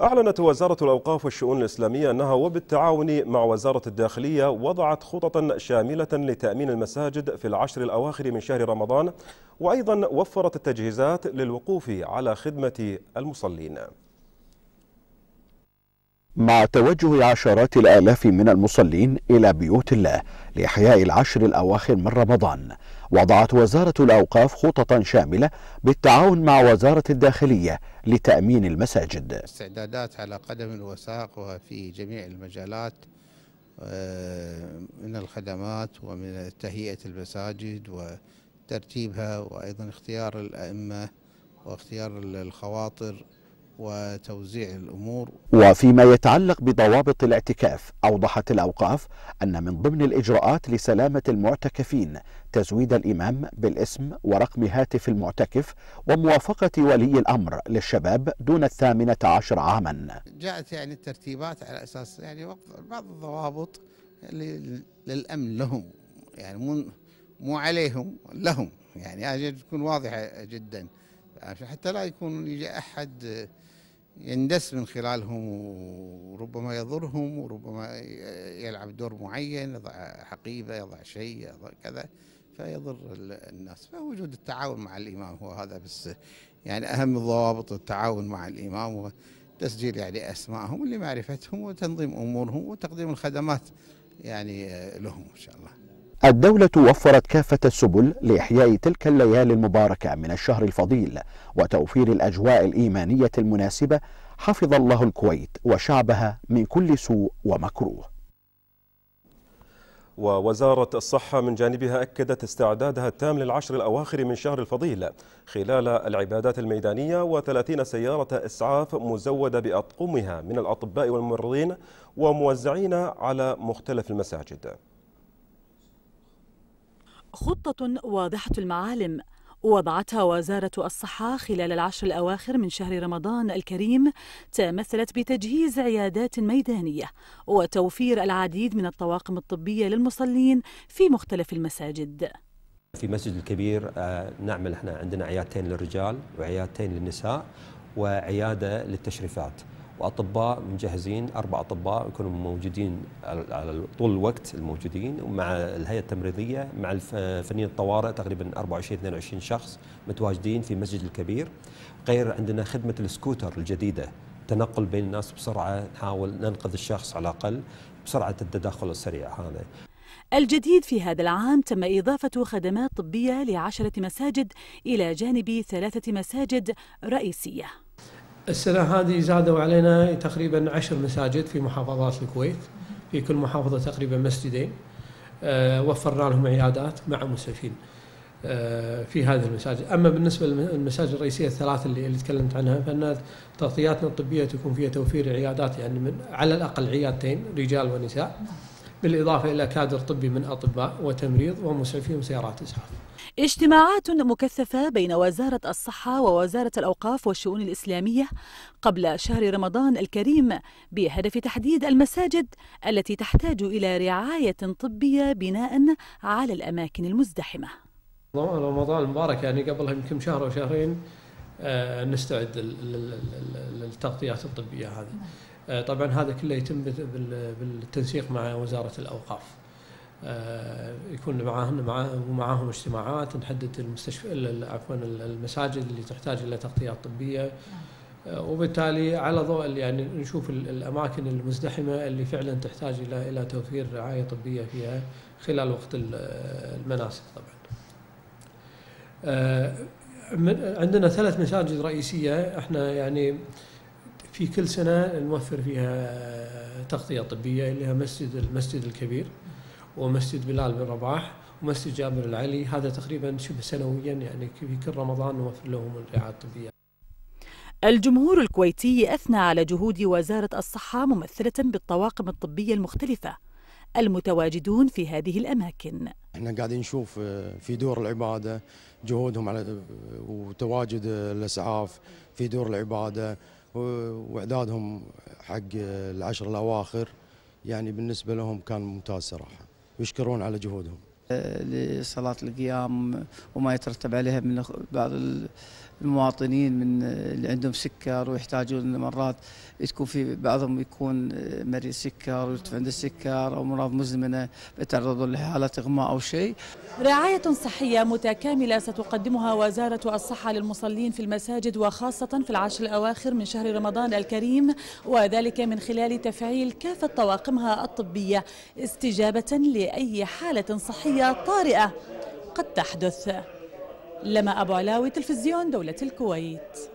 أعلنت وزارة الأوقاف والشؤون الإسلامية أنها وبالتعاون مع وزارة الداخلية وضعت خططا شاملة لتأمين المساجد في العشر الأواخر من شهر رمضان وأيضا وفرت التجهيزات للوقوف على خدمة المصلين مع توجه عشرات الآلاف من المصلين إلى بيوت الله لإحياء العشر الأواخر من رمضان وضعت وزارة الأوقاف خططا شاملة بالتعاون مع وزارة الداخلية لتأمين المساجد استعدادات على قدم الوساق وفي جميع المجالات آه، من الخدمات ومن تهيئة المساجد وترتيبها وأيضا اختيار الأئمة واختيار الخواطر وتوزيع الأمور وفيما يتعلق بضوابط الاعتكاف أوضحت الأوقاف أن من ضمن الإجراءات لسلامة المعتكفين تزويد الإمام بالاسم ورقم هاتف المعتكف وموافقة ولي الأمر للشباب دون الثامنة عشر عاما جاءت يعني الترتيبات على أساس يعني بعض الضوابط للأمن لهم يعني مو عليهم لهم يعني تكون واضحة جدا عشان حتى لا يكون يجي أحد آه، يندس من خلالهم وربما يضرهم وربما يلعب دور معين يضع حقيبة يضع شيء يضع كذا فيضر الناس فوجود التعاون مع الإمام هو هذا بس يعني أهم الضوابط التعاون مع الإمام وتسجيل يعني أسمائهم لمعرفتهم وتنظيم أمورهم وتقديم الخدمات يعني آه، لهم إن شاء الله الدولة وفرت كافة السبل لإحياء تلك الليالي المباركة من الشهر الفضيل وتوفير الأجواء الإيمانية المناسبة حفظ الله الكويت وشعبها من كل سوء ومكروه ووزارة الصحة من جانبها أكدت استعدادها التام للعشر الأواخر من شهر الفضيل خلال العبادات الميدانية و30 سيارة إسعاف مزودة بأطقمها من الأطباء والممرضين وموزعين على مختلف المساجد خطة واضحة المعالم وضعتها وزارة الصحة خلال العشر الأواخر من شهر رمضان الكريم تمثلت بتجهيز عيادات ميدانية وتوفير العديد من الطواقم الطبية للمصلين في مختلف المساجد في مسجد الكبير آه، نعمل احنا عندنا عيادتين للرجال وعيادتين للنساء وعيادة للتشريفات واطباء مجهزين اربع اطباء يكونوا موجودين على طول الوقت الموجودين ومع الهيئه التمريضيه مع فنيين الطوارئ تقريبا 24 22 شخص متواجدين في مسجد الكبير غير عندنا خدمه السكوتر الجديده تنقل بين الناس بسرعه نحاول ننقذ الشخص على الاقل بسرعه التدخل السريع هذا الجديد في هذا العام تم إضافة خدمات طبية لعشرة مساجد إلى جانب ثلاثة مساجد رئيسية السنة هذه زادوا علينا تقريبا عشر مساجد في محافظات الكويت في كل محافظة تقريبا مسجدين آه، وفرنا لهم عيادات مع مسافين آه، في هذه المساجد أما بالنسبة للمساجد الرئيسية الثلاثة اللي, اللي تكلمت عنها فإن تغطياتنا الطبية تكون فيها توفير عيادات يعني من على الأقل عيادتين رجال ونساء بالإضافة إلى كادر طبي من أطباء وتمريض ومسعفين وسيارات إسعاف اجتماعات مكثفة بين وزارة الصحة ووزارة الأوقاف والشؤون الإسلامية قبل شهر رمضان الكريم بهدف تحديد المساجد التي تحتاج إلى رعاية طبية بناء على الأماكن المزدحمة رمضان المبارك يعني قبلها يمكن شهر أو شهرين آه، نستعد للتغطيات الطبية هذه آه، طبعا هذا كله يتم بالتنسيق مع وزاره الاوقاف آه، يكون معاهم معاهم اجتماعات نحدد المستشفى عفوا المساجد اللي تحتاج الى تغطيه طبيه آه، وبالتالي على ضوء يعني نشوف الاماكن المزدحمه اللي فعلا تحتاج الى الى توفير رعايه طبيه فيها خلال وقت المناسك طبعا. عندنا ثلاث مساجد رئيسيه احنا يعني في كل سنة نوفر فيها تغطية طبية اللي هي مسجد المسجد الكبير ومسجد بلال بن رباح ومسجد جابر العلي هذا تقريبا شبه سنويا يعني في كل رمضان نوفر لهم الرعاية الطبية الجمهور الكويتي أثنى على جهود وزارة الصحة ممثلة بالطواقم الطبية المختلفة المتواجدون في هذه الأماكن احنا قاعدين نشوف آه، في دور العبادة جهودهم على آه، وتواجد الإسعاف في دور العبادة واعدادهم حق العشر الاواخر يعني بالنسبه لهم كان ممتاز صراحه ويشكرون على جهودهم آه، لصلاة القيام وما يترتب عليها من بعض المواطنين من آه، اللي عندهم سكر ويحتاجون مرات تكون في بعضهم يكون آه، مريض سكر ويرتفع عنده السكر او امراض مزمنه يتعرضون لحالات اغماء او شيء. رعايه صحيه متكامله ستقدمها وزاره الصحه للمصلين في المساجد وخاصه في العشر الاواخر من شهر رمضان الكريم وذلك من خلال تفعيل كافه طواقمها الطبيه استجابه لاي حاله صحيه اجتماعية طارئة قد تحدث لما أبو علاوي تلفزيون دولة الكويت